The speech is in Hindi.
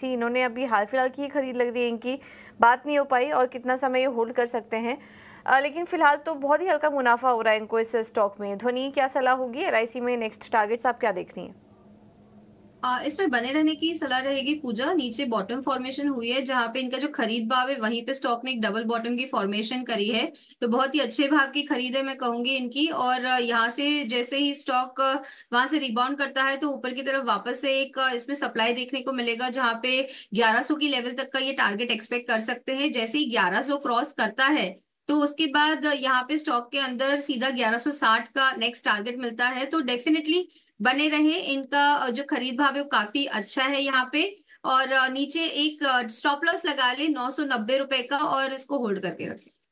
सी इन्होंने अभी हाल फिलहाल की खरीद लग रही है इनकी बात नहीं हो पाई और कितना समय ये होल्ड कर सकते हैं आ, लेकिन फिलहाल तो बहुत ही हल्का मुनाफा हो रहा है इनको इस स्टॉक में ध्वनि क्या सलाह होगी एल में नेक्स्ट टारगेट्स आप क्या देख रही हैं इसमें बने रहने की सलाह रहेगी पूजा नीचे बॉटम फॉर्मेशन हुई है जहां पे इनका जो खरीद भाव है वहीं पे स्टॉक ने एक डबल बॉटम की फॉर्मेशन करी है तो बहुत ही अच्छे भाव की खरीद है मैं कहूंगी इनकी और यहाँ से जैसे ही स्टॉक वहां से रिबाउंड करता है तो ऊपर की तरफ वापस से एक इसमें सप्लाई देखने को मिलेगा जहां पे ग्यारह की लेवल तक का ये टारगेट एक्सपेक्ट कर सकते हैं जैसे ही ग्यारह क्रॉस करता है तो उसके बाद यहाँ पे स्टॉक के अंदर सीधा 1160 का नेक्स्ट टारगेट मिलता है तो डेफिनेटली बने रहे इनका जो खरीद भाव है वो काफी अच्छा है यहाँ पे और नीचे एक स्टॉप लॉस लगा ले नौ सौ नब्बे रुपए का और इसको होल्ड करके रखें